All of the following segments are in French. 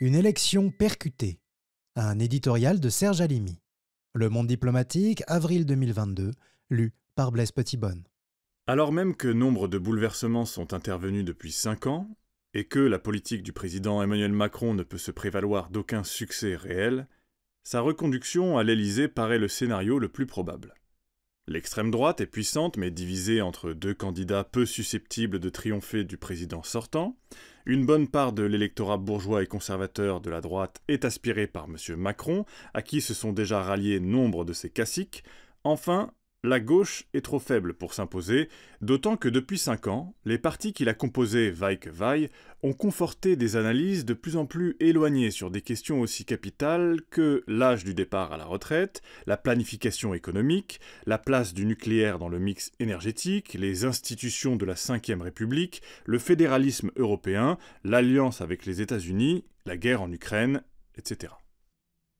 Une élection percutée. Un éditorial de Serge Alimi. Le Monde diplomatique, avril 2022, lu par Blaise Petitbonne. Alors même que nombre de bouleversements sont intervenus depuis cinq ans, et que la politique du président Emmanuel Macron ne peut se prévaloir d'aucun succès réel, sa reconduction à l'Élysée paraît le scénario le plus probable. L'extrême droite est puissante mais divisée entre deux candidats peu susceptibles de triompher du président sortant, une bonne part de l'électorat bourgeois et conservateur de la droite est aspirée par M. Macron, à qui se sont déjà ralliés nombre de ses caciques. Enfin, la gauche est trop faible pour s'imposer, d'autant que depuis cinq ans, les partis qui la composaient vaille que vaille ont conforté des analyses de plus en plus éloignées sur des questions aussi capitales que l'âge du départ à la retraite, la planification économique, la place du nucléaire dans le mix énergétique, les institutions de la Ve République, le fédéralisme européen, l'alliance avec les États-Unis, la guerre en Ukraine, etc.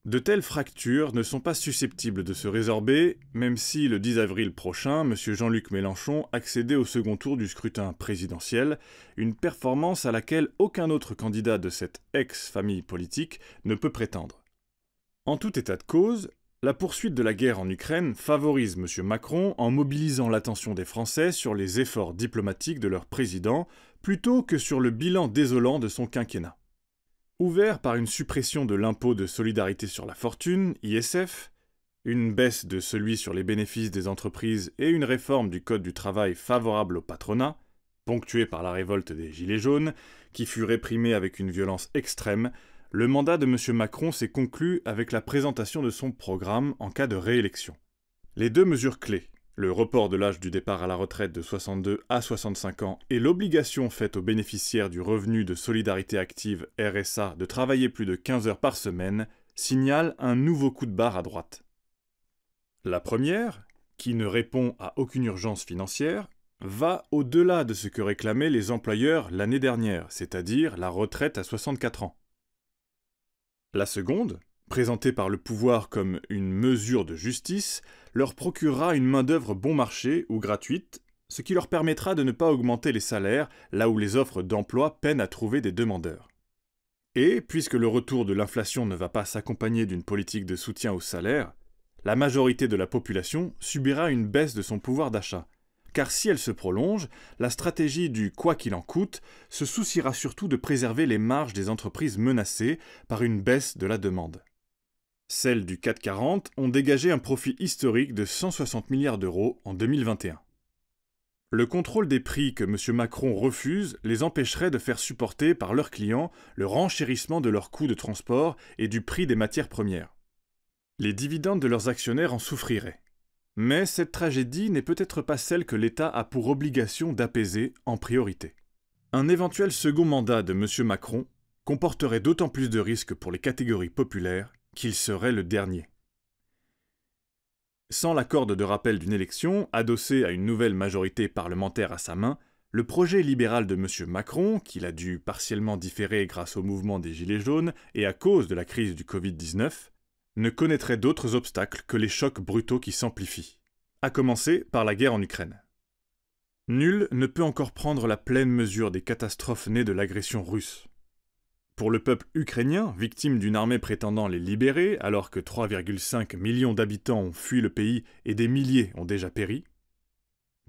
De telles fractures ne sont pas susceptibles de se résorber, même si le 10 avril prochain, M. Jean-Luc Mélenchon accédait au second tour du scrutin présidentiel, une performance à laquelle aucun autre candidat de cette ex-famille politique ne peut prétendre. En tout état de cause, la poursuite de la guerre en Ukraine favorise M. Macron en mobilisant l'attention des Français sur les efforts diplomatiques de leur président plutôt que sur le bilan désolant de son quinquennat. Ouvert par une suppression de l'impôt de solidarité sur la fortune, ISF, une baisse de celui sur les bénéfices des entreprises et une réforme du Code du travail favorable au patronat, ponctuée par la révolte des Gilets jaunes, qui fut réprimée avec une violence extrême, le mandat de M. Macron s'est conclu avec la présentation de son programme en cas de réélection. Les deux mesures clés, le report de l'âge du départ à la retraite de 62 à 65 ans et l'obligation faite aux bénéficiaires du revenu de solidarité active RSA de travailler plus de 15 heures par semaine signalent un nouveau coup de barre à droite. La première, qui ne répond à aucune urgence financière, va au-delà de ce que réclamaient les employeurs l'année dernière, c'est-à-dire la retraite à 64 ans. La seconde, Présentée par le pouvoir comme une mesure de justice, leur procurera une main-d'œuvre bon marché ou gratuite, ce qui leur permettra de ne pas augmenter les salaires là où les offres d'emploi peinent à trouver des demandeurs. Et, puisque le retour de l'inflation ne va pas s'accompagner d'une politique de soutien aux salaires, la majorité de la population subira une baisse de son pouvoir d'achat. Car si elle se prolonge, la stratégie du quoi qu'il en coûte se souciera surtout de préserver les marges des entreprises menacées par une baisse de la demande celles du CAC 40 ont dégagé un profit historique de 160 milliards d'euros en 2021. Le contrôle des prix que M. Macron refuse les empêcherait de faire supporter par leurs clients le renchérissement de leurs coûts de transport et du prix des matières premières. Les dividendes de leurs actionnaires en souffriraient. Mais cette tragédie n'est peut-être pas celle que l'État a pour obligation d'apaiser en priorité. Un éventuel second mandat de M. Macron comporterait d'autant plus de risques pour les catégories populaires qu'il serait le dernier. Sans la corde de rappel d'une élection, adossée à une nouvelle majorité parlementaire à sa main, le projet libéral de M. Macron, qu'il a dû partiellement différer grâce au mouvement des Gilets jaunes et à cause de la crise du Covid-19, ne connaîtrait d'autres obstacles que les chocs brutaux qui s'amplifient, à commencer par la guerre en Ukraine. Nul ne peut encore prendre la pleine mesure des catastrophes nées de l'agression russe. Pour le peuple ukrainien, victime d'une armée prétendant les libérer, alors que 3,5 millions d'habitants ont fui le pays et des milliers ont déjà péri.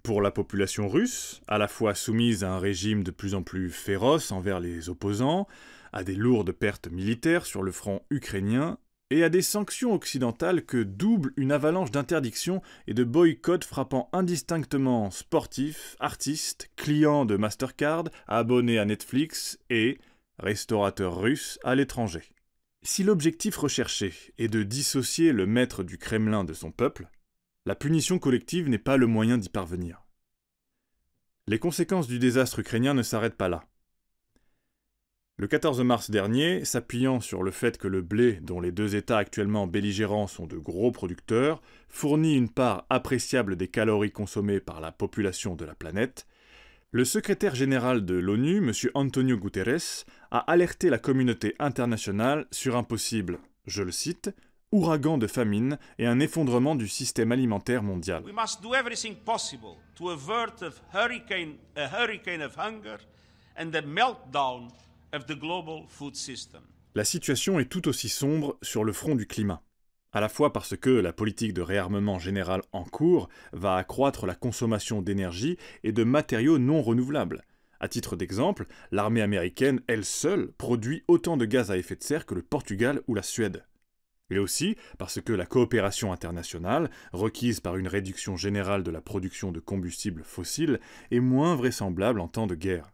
Pour la population russe, à la fois soumise à un régime de plus en plus féroce envers les opposants, à des lourdes pertes militaires sur le front ukrainien, et à des sanctions occidentales que double une avalanche d'interdictions et de boycotts frappant indistinctement sportifs, artistes, clients de Mastercard, abonnés à Netflix et, restaurateur russe à l'étranger. Si l'objectif recherché est de dissocier le maître du Kremlin de son peuple, la punition collective n'est pas le moyen d'y parvenir. Les conséquences du désastre ukrainien ne s'arrêtent pas là. Le 14 mars dernier, s'appuyant sur le fait que le blé, dont les deux États actuellement belligérants sont de gros producteurs, fournit une part appréciable des calories consommées par la population de la planète, le secrétaire général de l'ONU, M. Antonio Guterres, a alerté la communauté internationale sur un possible, je le cite, ouragan de famine et un effondrement du système alimentaire mondial. La situation est tout aussi sombre sur le front du climat à la fois parce que la politique de réarmement général en cours va accroître la consommation d'énergie et de matériaux non renouvelables. À titre d'exemple, l'armée américaine, elle seule, produit autant de gaz à effet de serre que le Portugal ou la Suède. Et aussi parce que la coopération internationale, requise par une réduction générale de la production de combustibles fossiles, est moins vraisemblable en temps de guerre.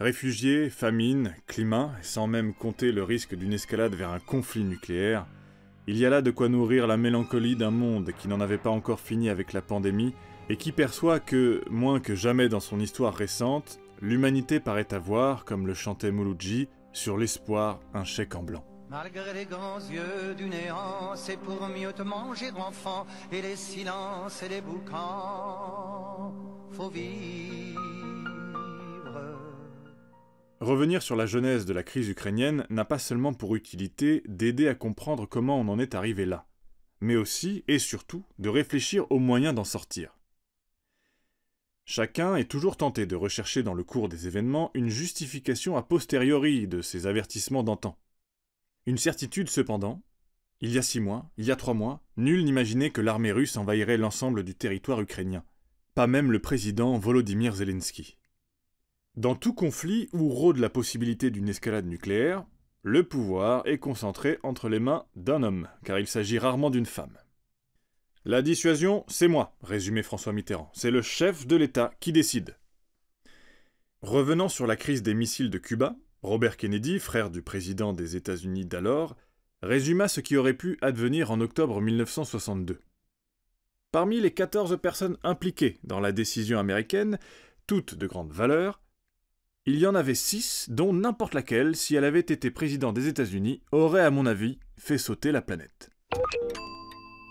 Réfugiés, famine, climat, sans même compter le risque d'une escalade vers un conflit nucléaire, il y a là de quoi nourrir la mélancolie d'un monde qui n'en avait pas encore fini avec la pandémie et qui perçoit que, moins que jamais dans son histoire récente, l'humanité paraît avoir, comme le chantait Mouloudji, sur l'espoir un chèque en blanc. Malgré les grands yeux du néant, c'est pour mieux te manger enfant, et les silences et les boucans, faut vivre. Revenir sur la genèse de la crise ukrainienne n'a pas seulement pour utilité d'aider à comprendre comment on en est arrivé là, mais aussi et surtout de réfléchir aux moyens d'en sortir. Chacun est toujours tenté de rechercher dans le cours des événements une justification a posteriori de ces avertissements d'antan. Une certitude cependant, il y a six mois, il y a trois mois, nul n'imaginait que l'armée russe envahirait l'ensemble du territoire ukrainien, pas même le président Volodymyr Zelensky. Dans tout conflit où rôde la possibilité d'une escalade nucléaire, le pouvoir est concentré entre les mains d'un homme, car il s'agit rarement d'une femme. La dissuasion, c'est moi, résumait François Mitterrand. C'est le chef de l'État qui décide. Revenant sur la crise des missiles de Cuba, Robert Kennedy, frère du président des États-Unis d'alors, résuma ce qui aurait pu advenir en octobre 1962. Parmi les 14 personnes impliquées dans la décision américaine, toutes de grande valeur, il y en avait six, dont n'importe laquelle, si elle avait été président des États-Unis, aurait, à mon avis, fait sauter la planète.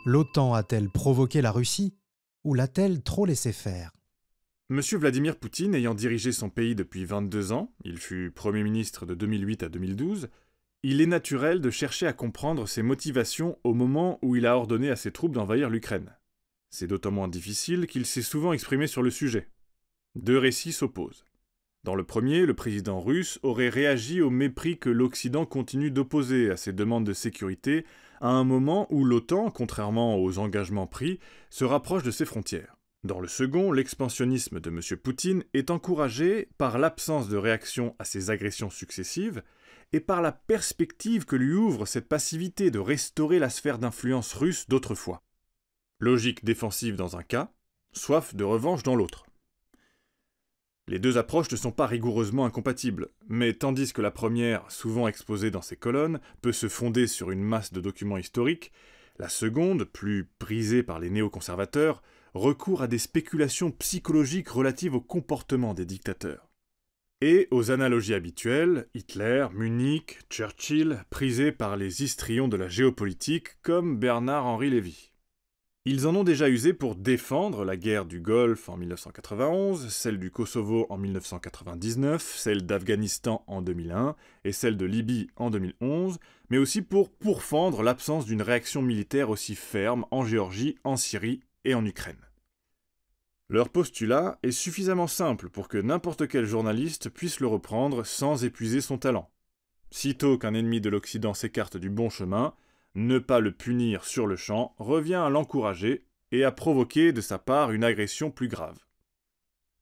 L'OTAN a-t-elle provoqué la Russie ou l'a-t-elle trop laissé faire Monsieur Vladimir Poutine, ayant dirigé son pays depuis 22 ans, il fut Premier ministre de 2008 à 2012, il est naturel de chercher à comprendre ses motivations au moment où il a ordonné à ses troupes d'envahir l'Ukraine. C'est d'autant moins difficile qu'il s'est souvent exprimé sur le sujet. Deux récits s'opposent. Dans le premier, le président russe aurait réagi au mépris que l'Occident continue d'opposer à ses demandes de sécurité à un moment où l'OTAN, contrairement aux engagements pris, se rapproche de ses frontières. Dans le second, l'expansionnisme de M. Poutine est encouragé par l'absence de réaction à ses agressions successives et par la perspective que lui ouvre cette passivité de restaurer la sphère d'influence russe d'autrefois. Logique défensive dans un cas, soif de revanche dans l'autre. Les deux approches ne sont pas rigoureusement incompatibles, mais tandis que la première, souvent exposée dans ses colonnes, peut se fonder sur une masse de documents historiques, la seconde, plus prisée par les néoconservateurs, recourt à des spéculations psychologiques relatives au comportement des dictateurs. Et aux analogies habituelles, Hitler, Munich, Churchill, prisés par les histrions de la géopolitique comme Bernard-Henri Lévy. Ils en ont déjà usé pour défendre la guerre du Golfe en 1991, celle du Kosovo en 1999, celle d'Afghanistan en 2001 et celle de Libye en 2011, mais aussi pour pourfendre l'absence d'une réaction militaire aussi ferme en Géorgie, en Syrie et en Ukraine. Leur postulat est suffisamment simple pour que n'importe quel journaliste puisse le reprendre sans épuiser son talent. Sitôt qu'un ennemi de l'Occident s'écarte du bon chemin, ne pas le punir sur le champ revient à l'encourager et à provoquer de sa part une agression plus grave.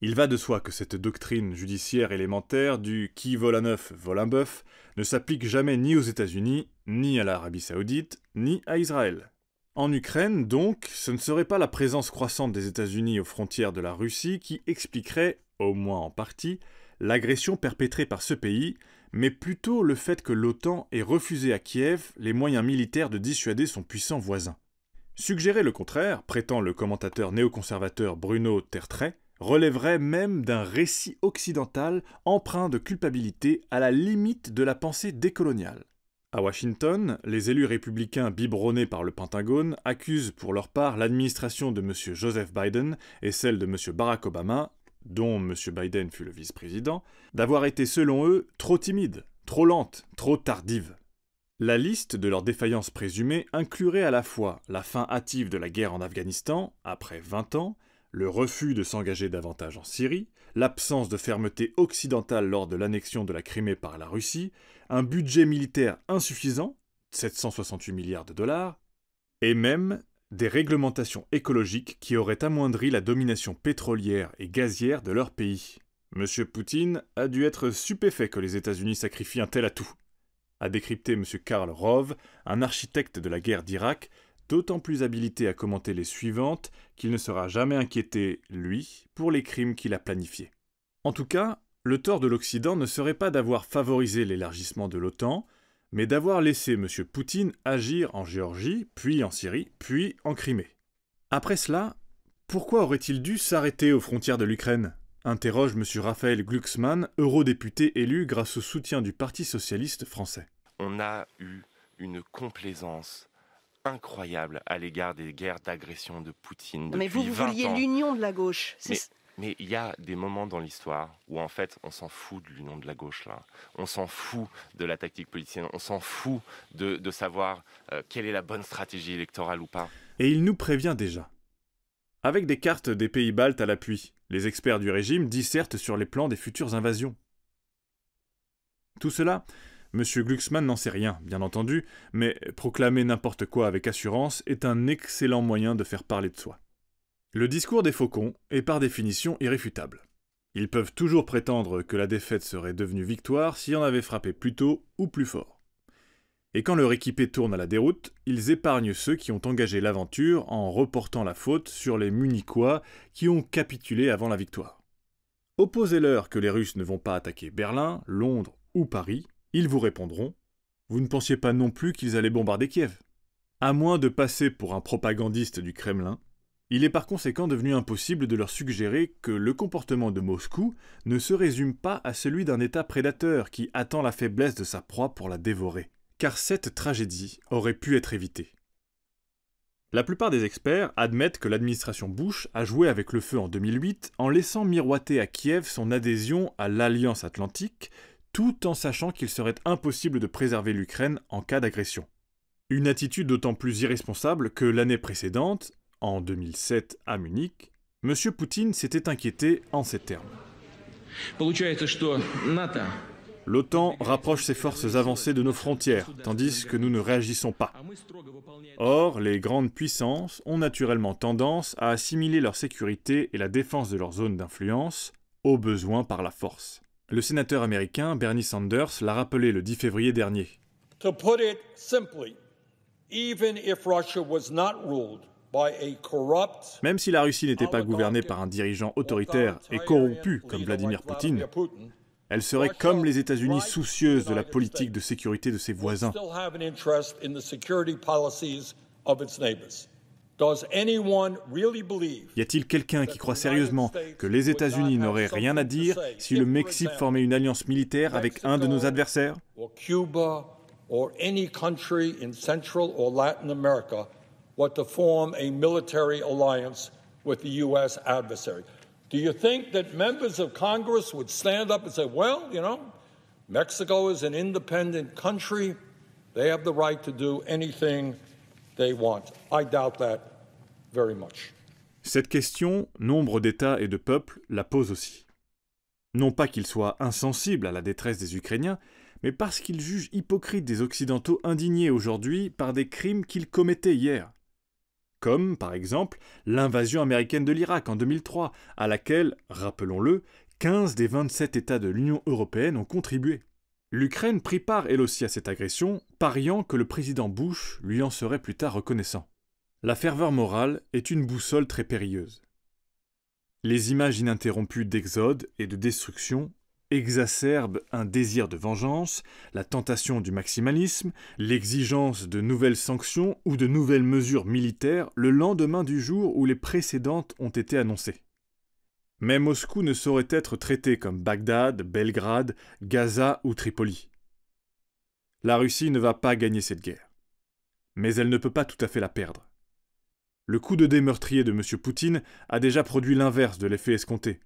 Il va de soi que cette doctrine judiciaire élémentaire du qui vole un œuf vole un bœuf ne s'applique jamais ni aux États-Unis, ni à l'Arabie saoudite, ni à Israël. En Ukraine, donc, ce ne serait pas la présence croissante des États-Unis aux frontières de la Russie qui expliquerait, au moins en partie, l'agression perpétrée par ce pays, mais plutôt le fait que l'OTAN ait refusé à Kiev les moyens militaires de dissuader son puissant voisin. Suggérer le contraire, prétend le commentateur néoconservateur Bruno Tertrais, relèverait même d'un récit occidental empreint de culpabilité à la limite de la pensée décoloniale. À Washington, les élus républicains biberonnés par le Pentagone accusent pour leur part l'administration de M. Joseph Biden et celle de M. Barack Obama dont M. Biden fut le vice-président, d'avoir été selon eux trop timide, trop lente, trop tardive ». La liste de leurs défaillances présumées inclurait à la fois la fin hâtive de la guerre en Afghanistan, après 20 ans, le refus de s'engager davantage en Syrie, l'absence de fermeté occidentale lors de l'annexion de la Crimée par la Russie, un budget militaire insuffisant, 768 milliards de dollars, et même des réglementations écologiques qui auraient amoindri la domination pétrolière et gazière de leur pays. M. Poutine a dû être stupéfait que les États-Unis sacrifient un tel atout. A décrypté M. Karl Rove, un architecte de la guerre d'Irak, d'autant plus habilité à commenter les suivantes qu'il ne sera jamais inquiété, lui, pour les crimes qu'il a planifiés. En tout cas, le tort de l'Occident ne serait pas d'avoir favorisé l'élargissement de l'OTAN, mais d'avoir laissé M. Poutine agir en Géorgie, puis en Syrie, puis en Crimée. Après cela, pourquoi aurait-il dû s'arrêter aux frontières de l'Ukraine interroge M. Raphaël Glucksmann, eurodéputé élu grâce au soutien du Parti socialiste français. On a eu une complaisance incroyable à l'égard des guerres d'agression de Poutine. Depuis mais vous, vous vouliez l'union de la gauche. Mais il y a des moments dans l'histoire où en fait on s'en fout de l'union de la gauche là, on s'en fout de la tactique politicienne, on s'en fout de, savoir euh, quelle est la bonne stratégie électorale ou pas. Et il nous prévient déjà. Avec des cartes des pays baltes à l'appui, les experts du régime dissertent sur les plans des futures invasions. Tout cela, M. Glucksmann n'en sait rien, bien entendu, mais proclamer n'importe quoi avec assurance est un excellent moyen de faire parler de soi. Le discours des faucons est par définition irréfutable. Ils peuvent toujours prétendre que la défaite serait devenue victoire si en avait frappé plus tôt ou plus fort. Et quand leur équipée tourne à la déroute, ils épargnent ceux qui ont engagé l'aventure en reportant la faute sur les Munichois qui ont capitulé avant la victoire. Opposez-leur que les Russes ne vont pas attaquer Berlin, Londres ou Paris, ils vous répondront Vous ne pensiez pas non plus qu'ils allaient bombarder Kiev. À moins de passer pour un propagandiste du Kremlin, il est par conséquent devenu impossible de leur suggérer que le comportement de Moscou ne se résume pas à celui d'un État prédateur qui attend la faiblesse de sa proie pour la dévorer, car cette tragédie aurait pu être évitée. La plupart des experts admettent que l'administration Bush a joué avec le feu en 2008 en laissant miroiter à Kiev son adhésion à l'Alliance atlantique, tout en sachant qu'il serait impossible de préserver l'Ukraine en cas d'agression. Une attitude d'autant plus irresponsable que l'année précédente, en 2007, à Munich, M. Poutine s'était inquiété en ces termes. L'OTAN rapproche ses forces avancées de nos frontières, tandis que nous ne réagissons pas. Or, les grandes puissances ont naturellement tendance à assimiler leur sécurité et la défense de leur zone d'influence, aux besoin par la force. Le sénateur américain Bernie Sanders l'a rappelé le 10 février dernier. Même si la Russie n'était pas gouvernée par un dirigeant autoritaire et corrompu comme Vladimir Poutine, elle serait comme les États-Unis soucieuse de la politique de sécurité de ses voisins. Y a-t-il quelqu'un qui croit sérieusement que les États-Unis n'auraient rien à dire si le Mexique formait une alliance militaire avec un de nos adversaires cette question, nombre d'États et de peuples la posent aussi. Non pas qu'ils soient insensibles à la détresse des Ukrainiens, mais parce qu'ils jugent hypocrite des Occidentaux indignés aujourd'hui par des crimes qu'ils commettaient hier comme par exemple l'invasion américaine de l'Irak en 2003, à laquelle, rappelons-le, 15 des 27 États de l'Union européenne ont contribué. L'Ukraine prit part elle aussi à cette agression, pariant que le président Bush lui en serait plus tard reconnaissant. La ferveur morale est une boussole très périlleuse. Les images ininterrompues d'exode et de destruction exacerbe un désir de vengeance, la tentation du maximalisme, l'exigence de nouvelles sanctions ou de nouvelles mesures militaires le lendemain du jour où les précédentes ont été annoncées. Mais Moscou ne saurait être traité comme Bagdad, Belgrade, Gaza ou Tripoli. La Russie ne va pas gagner cette guerre. Mais elle ne peut pas tout à fait la perdre. Le coup de dé meurtrier de M. Poutine a déjà produit l'inverse de l'effet escompté,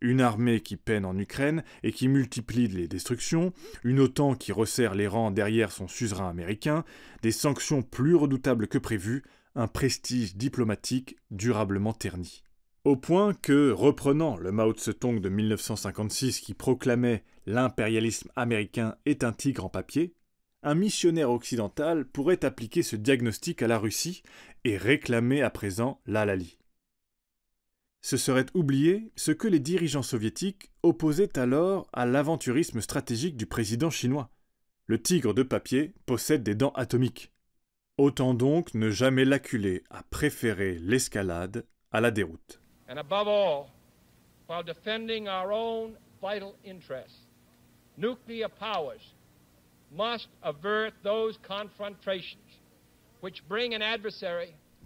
une armée qui peine en Ukraine et qui multiplie les destructions, une OTAN qui resserre les rangs derrière son suzerain américain, des sanctions plus redoutables que prévues, un prestige diplomatique durablement terni. Au point que, reprenant le Mao Tse-tung de 1956 qui proclamait L'impérialisme américain est un tigre en papier, un missionnaire occidental pourrait appliquer ce diagnostic à la Russie et réclamer à présent l'Alali ce serait oublier ce que les dirigeants soviétiques opposaient alors à l'aventurisme stratégique du président chinois. Le tigre de papier possède des dents atomiques. Autant donc ne jamais l'acculer à préférer l'escalade à la déroute. confrontations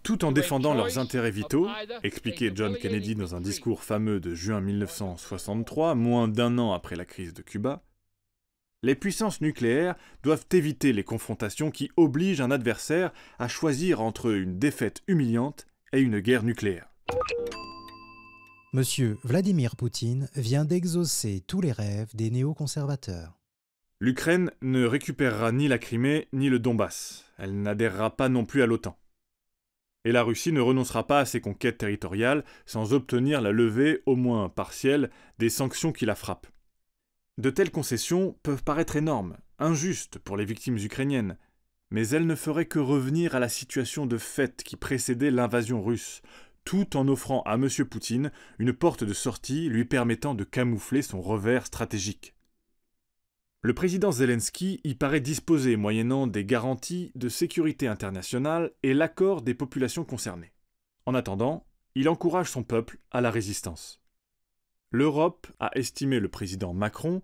tout en défendant leurs intérêts vitaux, expliquait John Kennedy dans un discours fameux de juin 1963, moins d'un an après la crise de Cuba, les puissances nucléaires doivent éviter les confrontations qui obligent un adversaire à choisir entre une défaite humiliante et une guerre nucléaire. Monsieur Vladimir Poutine vient d'exaucer tous les rêves des néoconservateurs. L'Ukraine ne récupérera ni la Crimée ni le Donbass. Elle n'adhérera pas non plus à l'OTAN et la Russie ne renoncera pas à ses conquêtes territoriales sans obtenir la levée, au moins partielle, des sanctions qui la frappent. De telles concessions peuvent paraître énormes, injustes pour les victimes ukrainiennes, mais elles ne feraient que revenir à la situation de fait qui précédait l'invasion russe, tout en offrant à M. Poutine une porte de sortie lui permettant de camoufler son revers stratégique. Le président Zelensky y paraît disposé moyennant des garanties de sécurité internationale et l'accord des populations concernées. En attendant, il encourage son peuple à la résistance. L'Europe, a estimé le président Macron,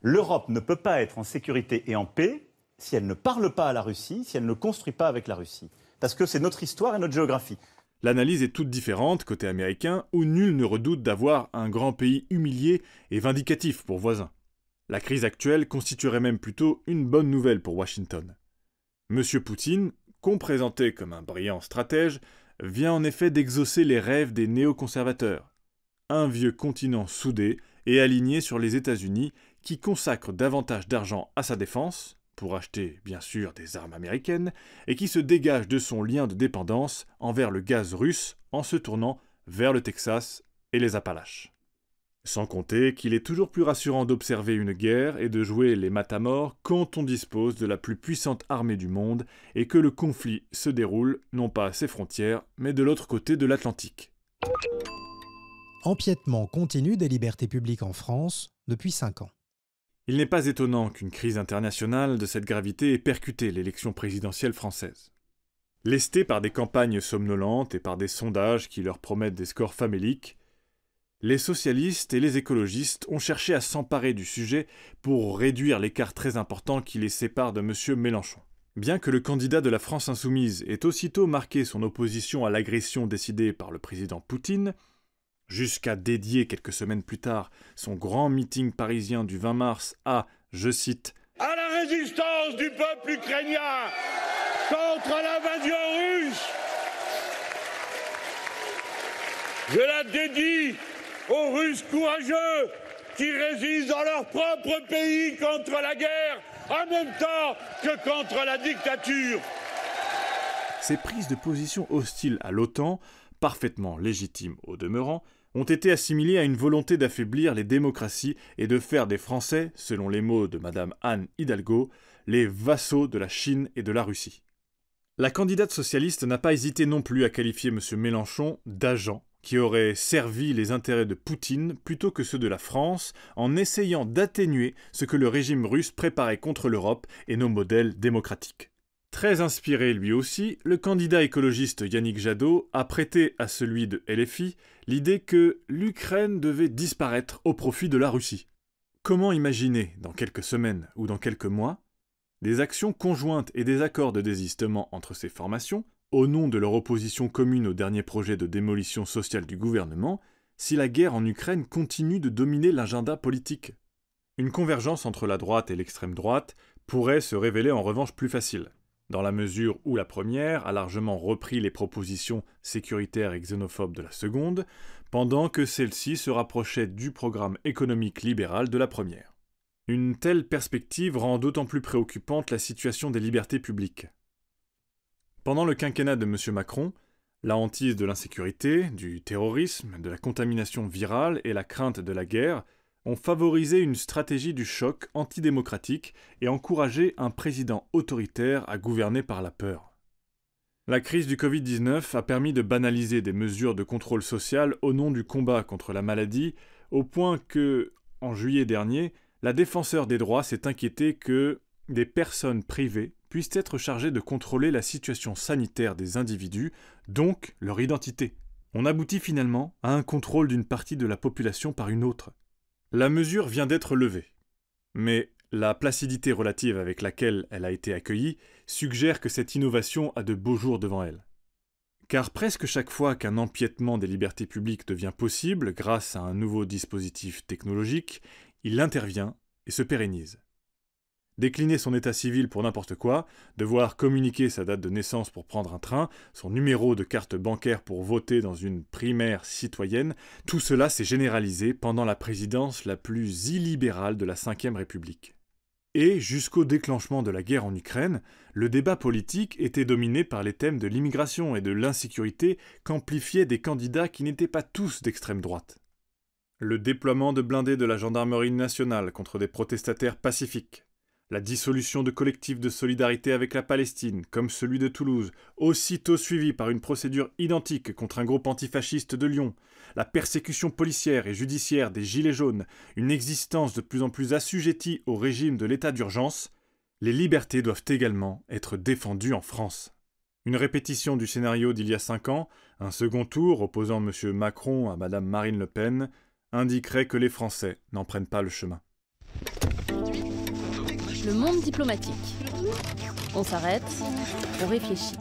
l'Europe ne peut pas être en sécurité et en paix si elle ne parle pas à la Russie, si elle ne construit pas avec la Russie. Parce que c'est notre histoire et notre géographie. L'analyse est toute différente côté américain, où nul ne redoute d'avoir un grand pays humilié et vindicatif pour voisins. La crise actuelle constituerait même plutôt une bonne nouvelle pour Washington. Monsieur Poutine, qu'on comme un brillant stratège, vient en effet d'exaucer les rêves des néoconservateurs. Un vieux continent soudé et aligné sur les États-Unis qui consacre davantage d'argent à sa défense, pour acheter bien sûr des armes américaines, et qui se dégage de son lien de dépendance envers le gaz russe en se tournant vers le Texas et les Appalaches. Sans compter qu'il est toujours plus rassurant d'observer une guerre et de jouer les matamors quand on dispose de la plus puissante armée du monde et que le conflit se déroule non pas à ses frontières, mais de l'autre côté de l'Atlantique. Empiètement continu des libertés publiques en France depuis 5 ans. Il n'est pas étonnant qu'une crise internationale de cette gravité ait percuté l'élection présidentielle française. Lestée par des campagnes somnolentes et par des sondages qui leur promettent des scores faméliques, les socialistes et les écologistes ont cherché à s'emparer du sujet pour réduire l'écart très important qui les sépare de M. Mélenchon. Bien que le candidat de la France insoumise ait aussitôt marqué son opposition à l'agression décidée par le président Poutine, jusqu'à dédier quelques semaines plus tard son grand meeting parisien du 20 mars à, je cite, À la résistance du peuple ukrainien contre l'invasion russe Je la dédie aux Russes courageux qui résistent dans leur propre pays contre la guerre, en même temps que contre la dictature. Ces prises de position hostiles à l'OTAN, parfaitement légitimes au demeurant, ont été assimilées à une volonté d'affaiblir les démocraties et de faire des Français, selon les mots de Madame Anne Hidalgo, les vassaux de la Chine et de la Russie. La candidate socialiste n'a pas hésité non plus à qualifier M. Mélenchon d'agent qui aurait servi les intérêts de Poutine plutôt que ceux de la France en essayant d'atténuer ce que le régime russe préparait contre l'Europe et nos modèles démocratiques. Très inspiré lui aussi, le candidat écologiste Yannick Jadot a prêté à celui de LFI l'idée que l'Ukraine devait disparaître au profit de la Russie. Comment imaginer, dans quelques semaines ou dans quelques mois, des actions conjointes et des accords de désistement entre ces formations au nom de leur opposition commune au dernier projet de démolition sociale du gouvernement, si la guerre en Ukraine continue de dominer l'agenda politique. Une convergence entre la droite et l'extrême droite pourrait se révéler en revanche plus facile, dans la mesure où la première a largement repris les propositions sécuritaires et xénophobes de la seconde, pendant que celle-ci se rapprochait du programme économique libéral de la première. Une telle perspective rend d'autant plus préoccupante la situation des libertés publiques. Pendant le quinquennat de M. Macron, la hantise de l'insécurité, du terrorisme, de la contamination virale et la crainte de la guerre ont favorisé une stratégie du choc antidémocratique et encouragé un président autoritaire à gouverner par la peur. La crise du Covid-19 a permis de banaliser des mesures de contrôle social au nom du combat contre la maladie, au point que, en juillet dernier, la défenseur des droits s'est inquiétée que des personnes privées puissent être chargés de contrôler la situation sanitaire des individus, donc leur identité. On aboutit finalement à un contrôle d'une partie de la population par une autre. La mesure vient d'être levée. Mais la placidité relative avec laquelle elle a été accueillie suggère que cette innovation a de beaux jours devant elle. Car presque chaque fois qu'un empiètement des libertés publiques devient possible grâce à un nouveau dispositif technologique, il intervient et se pérennise décliner son état civil pour n'importe quoi, devoir communiquer sa date de naissance pour prendre un train, son numéro de carte bancaire pour voter dans une primaire citoyenne, tout cela s'est généralisé pendant la présidence la plus illibérale de la Ve République. Et jusqu'au déclenchement de la guerre en Ukraine, le débat politique était dominé par les thèmes de l'immigration et de l'insécurité qu'amplifiaient des candidats qui n'étaient pas tous d'extrême droite. Le déploiement de blindés de la gendarmerie nationale contre des protestataires pacifiques, la dissolution de collectifs de solidarité avec la Palestine, comme celui de Toulouse, aussitôt suivi par une procédure identique contre un groupe antifasciste de Lyon, la persécution policière et judiciaire des Gilets jaunes, une existence de plus en plus assujettie au régime de l'état d'urgence, les libertés doivent également être défendues en France. Une répétition du scénario d'il y a cinq ans, un second tour opposant M. Macron à Mme Marine Le Pen, indiquerait que les Français n'en prennent pas le chemin le monde diplomatique. On s'arrête, on réfléchit.